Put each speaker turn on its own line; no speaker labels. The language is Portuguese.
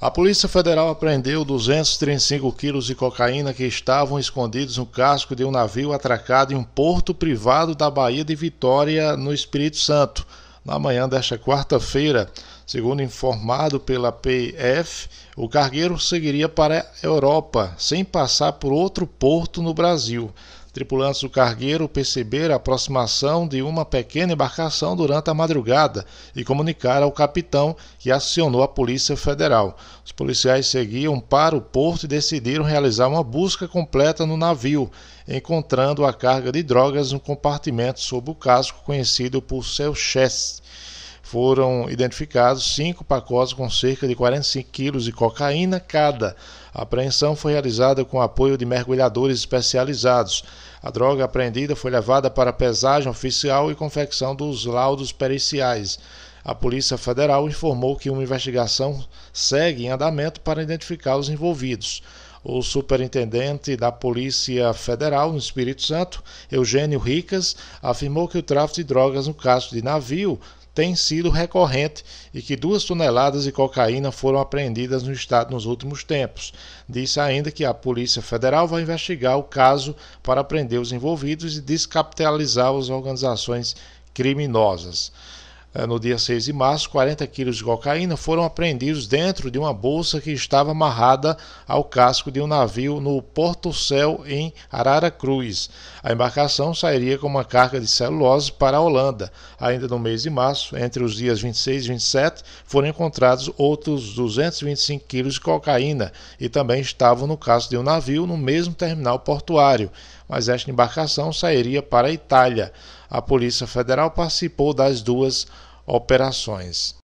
A Polícia Federal apreendeu 235 quilos de cocaína que estavam escondidos no casco de um navio atracado em um porto privado da Bahia de Vitória, no Espírito Santo, na manhã desta quarta-feira. Segundo informado pela PF, o cargueiro seguiria para a Europa, sem passar por outro porto no Brasil tripulantes do cargueiro perceberam a aproximação de uma pequena embarcação durante a madrugada e comunicaram ao capitão, que acionou a Polícia Federal. Os policiais seguiam para o porto e decidiram realizar uma busca completa no navio, encontrando a carga de drogas no compartimento sob o casco conhecido por seu chefe foram identificados cinco pacotes com cerca de 45 quilos de cocaína cada. A apreensão foi realizada com apoio de mergulhadores especializados. A droga apreendida foi levada para pesagem oficial e confecção dos laudos periciais. A Polícia Federal informou que uma investigação segue em andamento para identificar os envolvidos. O superintendente da Polícia Federal no Espírito Santo, Eugênio Ricas, afirmou que o tráfico de drogas no caso de navio tem sido recorrente e que duas toneladas de cocaína foram apreendidas no estado nos últimos tempos. Disse ainda que a Polícia Federal vai investigar o caso para prender os envolvidos e descapitalizar as organizações criminosas. É, no dia 6 de março, 40 quilos de cocaína foram apreendidos dentro de uma bolsa que estava amarrada ao casco de um navio no Porto Céu, em Cruz. A embarcação sairia com uma carga de celulose para a Holanda. Ainda no mês de março, entre os dias 26 e 27, foram encontrados outros 225 quilos de cocaína e também estavam no casco de um navio no mesmo terminal portuário mas esta embarcação sairia para a Itália. A Polícia Federal participou das duas operações